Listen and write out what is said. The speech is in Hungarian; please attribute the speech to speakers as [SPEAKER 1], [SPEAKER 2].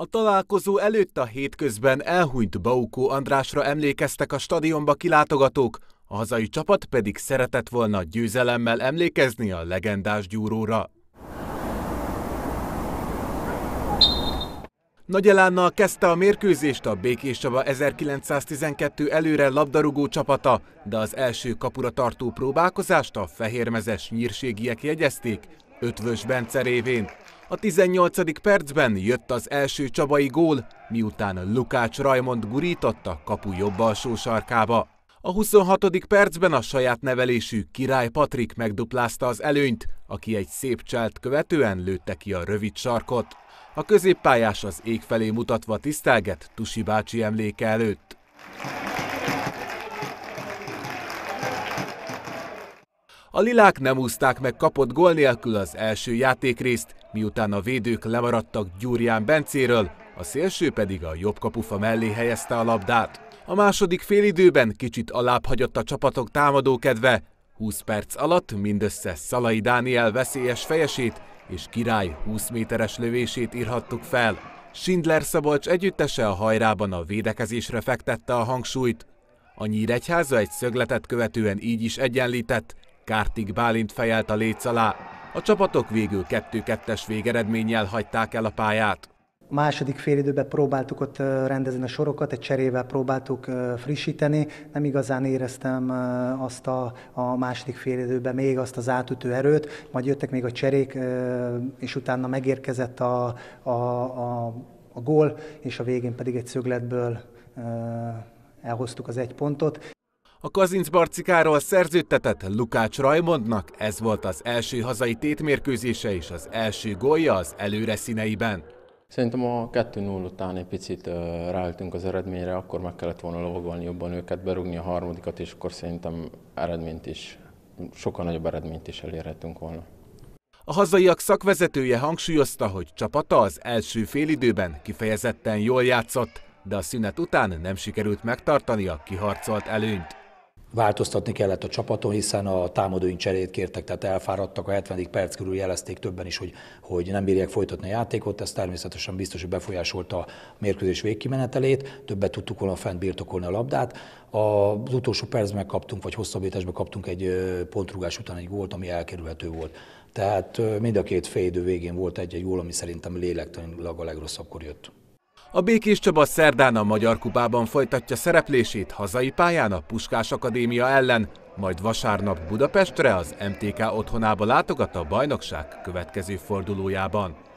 [SPEAKER 1] A találkozó előtt a hétközben elhunyt Baukó Andrásra emlékeztek a stadionba kilátogatók, a hazai csapat pedig szeretett volna győzelemmel emlékezni a legendás gyúróra. Nagy elánnal kezdte a mérkőzést a Csaba 1912 előre labdarúgó csapata, de az első kapura tartó próbálkozást a fehérmezes nyírségiek jegyezték, ötvös Bence révén. A 18. percben jött az első csabai gól, miután Lukács Rajmond gurította kapu jobb alsó sarkába. A 26. percben a saját nevelésű Király Patrik megduplázta az előnyt, aki egy szép cselt követően lőtte ki a rövid sarkot. A középpályás az ég felé mutatva tisztelget Tusi bácsi emléke előtt. A lilák nem úzták meg kapott gól nélkül az első játékrészt, miután a védők lemaradtak Gyurján Bencéről, a szélső pedig a jobb kapufa mellé helyezte a labdát. A második félidőben kicsit alább hagyott a csapatok támadókedve, 20 perc alatt mindössze Szalai Dániel veszélyes fejesét és Király 20 méteres lövését írhattuk fel. Schindler Szabolcs együttese a hajrában a védekezésre fektette a hangsúlyt. A Nyíregyháza egy szögletet követően így is egyenlített, Kártik Bálint fejelt a léc alá. A csapatok végül 2-2-es végeredménnyel hagyták el a pályát.
[SPEAKER 2] A második félidőben próbáltuk ott rendezni a sorokat, egy cserével próbáltuk frissíteni. Nem igazán éreztem azt a, a második félidőben még azt az átütő erőt, majd jöttek még a cserék, és utána megérkezett a, a, a, a gól, és a végén pedig egy szögletből elhoztuk az egy pontot.
[SPEAKER 1] A Barcikáról szerződtetett Lukács Rajmondnak ez volt az első hazai tétmérkőzése és az első gólja az előre színeiben. Szerintem a 2-0 után egy picit ráültünk az eredményre, akkor meg kellett volna lovagolni jobban őket, berúgni a harmadikat, és akkor szerintem eredményt is, sokkal nagyobb eredményt is elérhetünk volna. A hazaiak szakvezetője hangsúlyozta, hogy csapata az első félidőben kifejezetten jól játszott, de a szünet után nem sikerült megtartani a kiharcolt előnyt.
[SPEAKER 3] Változtatni kellett a csapaton, hiszen a támadóink cserét kértek, tehát elfáradtak, a 70. perc körül jelezték többen is, hogy, hogy nem bírják folytatni a játékot, ez természetesen biztos, hogy befolyásolta a mérkőzés végkimenetelét, többet tudtuk volna fent birtokolni a labdát. Az utolsó percben kaptunk, vagy hosszabbításban kaptunk egy pontrugás után egy gólt, ami elkerülhető volt. Tehát mind a két idő végén volt egy-egy gól, ami szerintem lélektanilag a legrosszabbkor jött.
[SPEAKER 1] A Békés Csaba szerdán a Magyar Kupában folytatja szereplését hazai pályán a Puskás Akadémia ellen, majd vasárnap Budapestre az MTK otthonába látogat a bajnokság következő fordulójában.